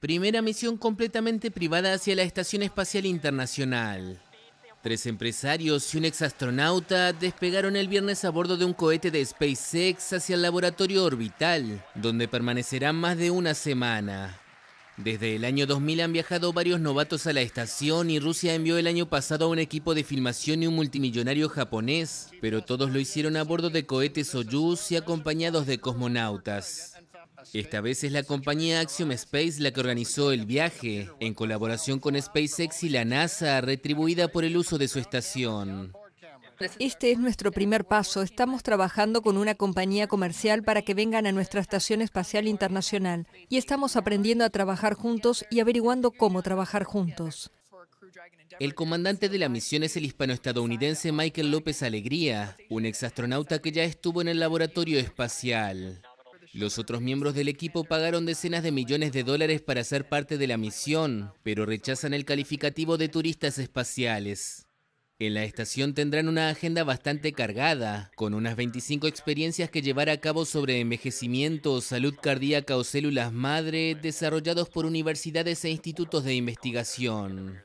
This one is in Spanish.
Primera misión completamente privada hacia la Estación Espacial Internacional. Tres empresarios y un exastronauta despegaron el viernes a bordo de un cohete de SpaceX hacia el laboratorio orbital, donde permanecerán más de una semana. Desde el año 2000 han viajado varios novatos a la estación y Rusia envió el año pasado a un equipo de filmación y un multimillonario japonés, pero todos lo hicieron a bordo de cohetes Soyuz y acompañados de cosmonautas. Esta vez es la compañía Axiom Space la que organizó el viaje, en colaboración con SpaceX y la NASA, retribuida por el uso de su estación. Este es nuestro primer paso. Estamos trabajando con una compañía comercial para que vengan a nuestra Estación Espacial Internacional y estamos aprendiendo a trabajar juntos y averiguando cómo trabajar juntos. El comandante de la misión es el hispanoestadounidense Michael López Alegría, un exastronauta que ya estuvo en el laboratorio espacial. Los otros miembros del equipo pagaron decenas de millones de dólares para ser parte de la misión, pero rechazan el calificativo de turistas espaciales. En la estación tendrán una agenda bastante cargada, con unas 25 experiencias que llevar a cabo sobre envejecimiento, salud cardíaca o células madre, desarrollados por universidades e institutos de investigación.